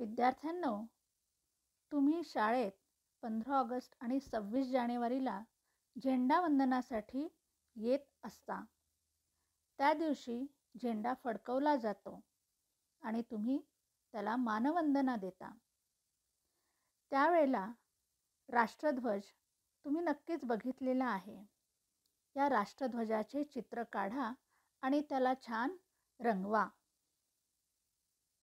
विद्यार्थ्यांनो तुम्ही शाळेत पंधरा ऑगस्ट आणि सव्वीस जानेवारीला झेंडावंदनासाठी येत असता त्या दिवशी झेंडा फडकवला जातो आणि तुम्ही त्याला मानवंदना देता त्यावेळेला राष्ट्रध्वज तुम्ही नक्कीच बघितलेला आहे या राष्ट्रध्वजाचे चित्र काढा आणि त्याला छान रंगवा